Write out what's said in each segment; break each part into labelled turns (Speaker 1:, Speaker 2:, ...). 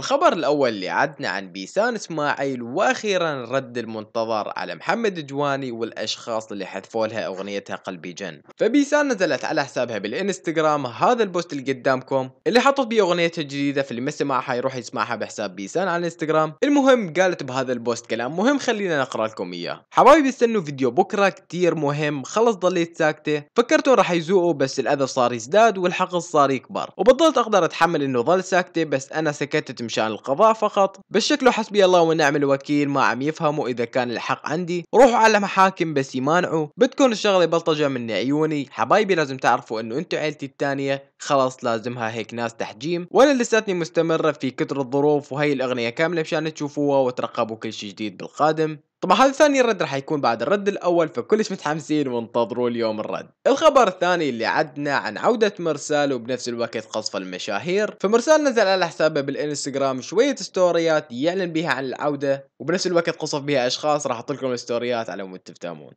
Speaker 1: الخبر الأول اللي عدنا عن بيسان إسماعيل وأخيرا الرد المنتظر على محمد جواني والأشخاص اللي حذفوا لها أغنيتها قلبي جن فبيسان نزلت على حسابها بالإنستغرام هذا البوست اللي قدامكم اللي حطت بيه أغنيتها الجديدة فاللي ما سمعها يروح يسمعها بحساب بيسان على الإنستغرام المهم قالت بهذا البوست كلام مهم خلينا نقرأ لكم إياه حبايبي استنوا فيديو بكرة كتير مهم خلص ضليت ساكتة فكرتوا راح يزوقوا بس الأذى صار يزداد والحقد صار يكبر وبطلت أقدر أتحمل إنه ظل ساكتة بس أنا سكتت مشان القضاء فقط بس شكله حسبي الله ونعم الوكيل ما عم يفهموا اذا كان الحق عندي روحوا على محاكم بس يمانعوا بتكون الشغله بلطجه من عيوني حبايبي لازم تعرفوا انه انتم عيلتي الثانيه خلاص لازمها هيك ناس تحجيم وانا لساتني مستمره في كتر الظروف وهي الاغنيه كامله مشان تشوفوها وترقبوا كل شيء جديد بالقادم طبعا هذا ثاني رد راح يكون بعد الرد الاول فكلش متحمسين وانتظروا اليوم الرد الخبر الثاني اللي عدنا عن عودة مرسال وبنفس الوقت قصف المشاهير فمرسال نزل على حسابه بالانستغرام شوية ستوريات يعلن بها عن العودة وبنفس الوقت قصف بها اشخاص راح احط لكم الستوريات على مود تفهمون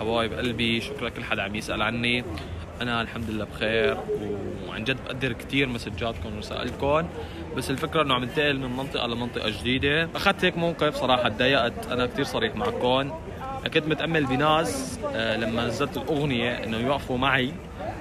Speaker 2: حبايب قلبي شكرا كل حدا عم يسال عني انا الحمد لله بخير وعن جد بقدر كثير مسجاتكم ورسائلكم بس الفكره انه عم انتقل من منطقه لمنطقه جديده اخذت هيك موقف صراحه تضايقت انا كثير صريح معكم كنت متامل بناس آه، لما نزلت الاغنيه انه يوقفوا معي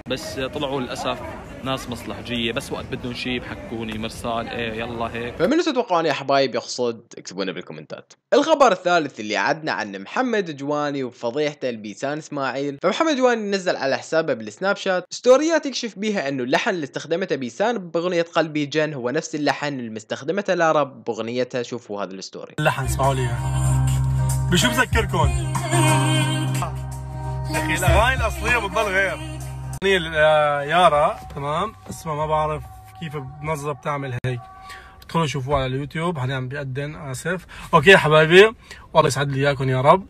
Speaker 2: بس طلعوا للاسف ناس مصلحجيه بس وقت بدهم شيء بحكوني مرسال ايه يلا هيك
Speaker 1: فمنو تتوقعون يا حبايب يقصد اكتبونا بالكومنتات
Speaker 2: الخبر الثالث اللي عدنا عن
Speaker 1: محمد جواني وفضيحته البيسان اسماعيل فمحمد جواني نزل على حسابه بالسناب شات ستوريات يكشف بيها انه اللحن اللي استخدمته بيسان باغنيه قلبي جن هو نفس اللحن اللي استخدمته لارا باغنيتها شوفوا هذا الستوري
Speaker 3: اللحن اسمعوا لي بشو بذكركم الاغاني الاصليه بتضل غير نيل آه، يارا تمام اسمها ما بعرف كيف بنظره بتعمل هيك ادخلوا شوفوها على اليوتيوب حاليا بيقدم اسف اوكي حبايبي والله يسعد لي اياكم يا رب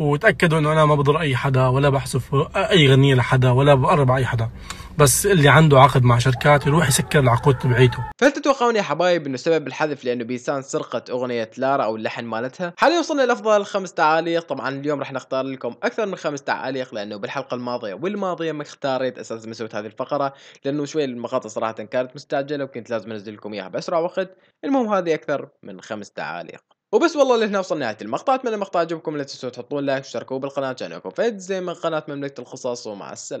Speaker 3: وتاكدوا انه انا ما بضر اي حدا ولا بحذف اي غنيه لحدا ولا بقرب اي حدا بس اللي عنده عقد مع شركات يروح يسكر العقود تبعيته
Speaker 1: فهل تتوقعون يا حبايب انه سبب الحذف لانه بيسان سرقت اغنيه لارا او اللحن مالتها حاليا وصلنا لافضل خمس تعاليق طبعا اليوم راح نختار لكم اكثر من خمس تعاليق لانه بالحلقه الماضيه والماضيه ما اختاريت اساسا مسويت هذه الفقره لانه شوي المقاطع صراحه كانت مستعجله وكنت لازم انزل لكم اياها باسرع وقت المهم هذه اكثر من خمس تعاليق وبس والله لهنا وصلنا نهايه المقطع اتمنى المقطع عجبكم لا تنسوا تحطون لايك وتشتركوا بالقناه عشان يكون فيد زي من قناه مملكه الخصاص ومع السلامه